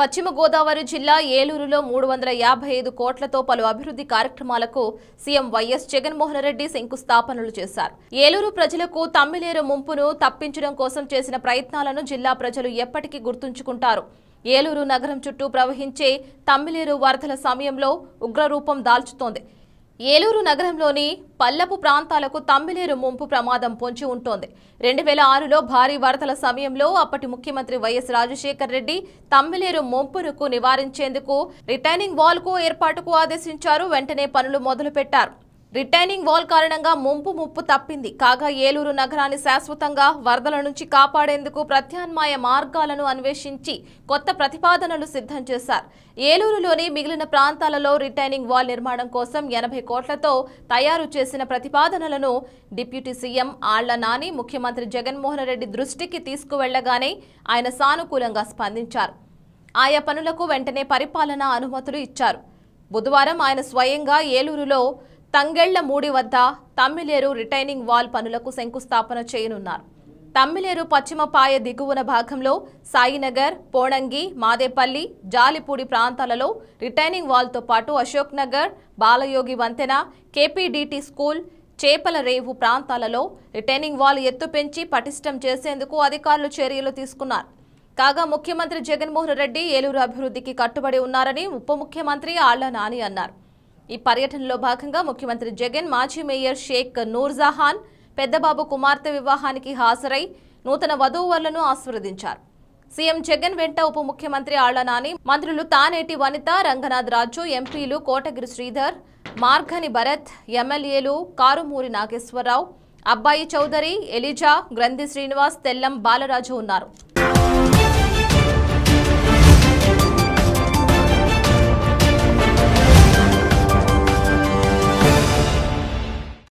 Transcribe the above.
పశ్చిమ గోదావరి జిల్లా ఏలూరులో మూడు వందల యాభై ఐదు కోట్లతో పలు అభివృద్ధి కార్యక్రమాలకు సీఎం వైఎస్ జగన్మోహన్ రెడ్డి శంకుస్థాపనలు చేశారు ఏలూరు ప్రజలకు తమ్మిలేరు ముంపును తప్పించడం కోసం చేసిన ప్రయత్నాలను జిల్లా ప్రజలు ఎప్పటికీ గుర్తుంచుకుంటారు ఏలూరు నగరం చుట్టూ ప్రవహించే తమ్మిలేరు వరదల సమయంలో ఉగ్రరూపం దాల్చుతోంది ఏలూరు నగరంలోని పల్లపు ప్రాంతాలకు తమ్మిలేరు ముంపు ప్రమాదం పొంచి ఉంటోంది రెండు వేల ఆరులో భారీ వరదల సమయంలో అప్పటి ముఖ్యమంత్రి వైఎస్ రాజశేఖర్ రెడ్డి తమ్మిలేరు ముంపునుకు నివారించేందుకు రిటైనింగ్ వాల్కు ఏర్పాటుకు ఆదేశించారు వెంటనే పనులు మొదలుపెట్టారు రిటైనింగ్ వాల్ కారణంగా ముంపు ముప్పు తప్పింది కాగా ఏలూరు నగరాన్ని శాశ్వతంగా వరదల నుంచి కాపాడేందుకు ప్రత్యామ్నాయ మార్గాలను అన్వేషించి కొత్త ప్రతిపాదనలు సిద్ధం చేశారు ఏలూరులోని మిగిలిన ప్రాంతాలలో రిటైనింగ్ వాల్ నిర్మాణం కోసం ఎనభై కోట్లతో తయారు చేసిన ప్రతిపాదనలను డిప్యూటీ సీఎం ఆళ్ల నాని ముఖ్యమంత్రి జగన్మోహన్ రెడ్డి దృష్టికి తీసుకువెళ్లగానే ఆయన సానుకూలంగా స్పందించారు ఆయా పనులకు వెంటనే పరిపాలనా అనుమతులు ఇచ్చారు బుధవారం ఆయన స్వయంగా ఏలూరులో తంగెళ్ల మూడి వద్ద తమ్మిలేరు రిటైనింగ్ వాల్ పనులకు శంకుస్థాపన చేయనున్నారు తమ్మిలేరు పశ్చిమపాయ దిగువన భాగంలో సాయినగర్ పోణంగి మాదేపల్లి జాలిపూడి ప్రాంతాలలో రిటైనింగ్ వాల్తో పాటు అశోక్ నగర్ బాలయోగి వంతెన కేపీడీటీ స్కూల్ చేపల రేవు ప్రాంతాలలో రిటైనింగ్ వాల్ ఎత్తు పెంచి పటిష్టం చేసేందుకు అధికారులు చర్యలు తీసుకున్నారు కాగా ముఖ్యమంత్రి జగన్మోహన్ రెడ్డి ఏలూరు అభివృద్ధికి కట్టుబడి ఉన్నారని ఉప ముఖ్యమంత్రి ఆళ్ల నాని అన్నారు ఈ పర్యటనలో భాగంగా ముఖ్యమంత్రి జగన్ మాజీ మేయర్ షేక్ నూర్జహాన్ పెద్దబాబు కుమార్తె వివాహానికి హాజరై నూతన వధూవరులను ఆస్వాదించారు సీఎం జగన్ వెంట ఉప ముఖ్యమంత్రి ఆళ్ల నాని మంత్రులు తానేటి వనిత రంగనాథ్ రాజు ఎంపీలు కోటగిరి శ్రీధర్ మార్గని భరత్ ఎమ్మెల్యేలు కారుమూరి నాగేశ్వరరావు అబ్బాయి చౌదరి ఎలిజా గ్రంథి శ్రీనివాస్ తెల్లం బాలరాజు ఉన్నారు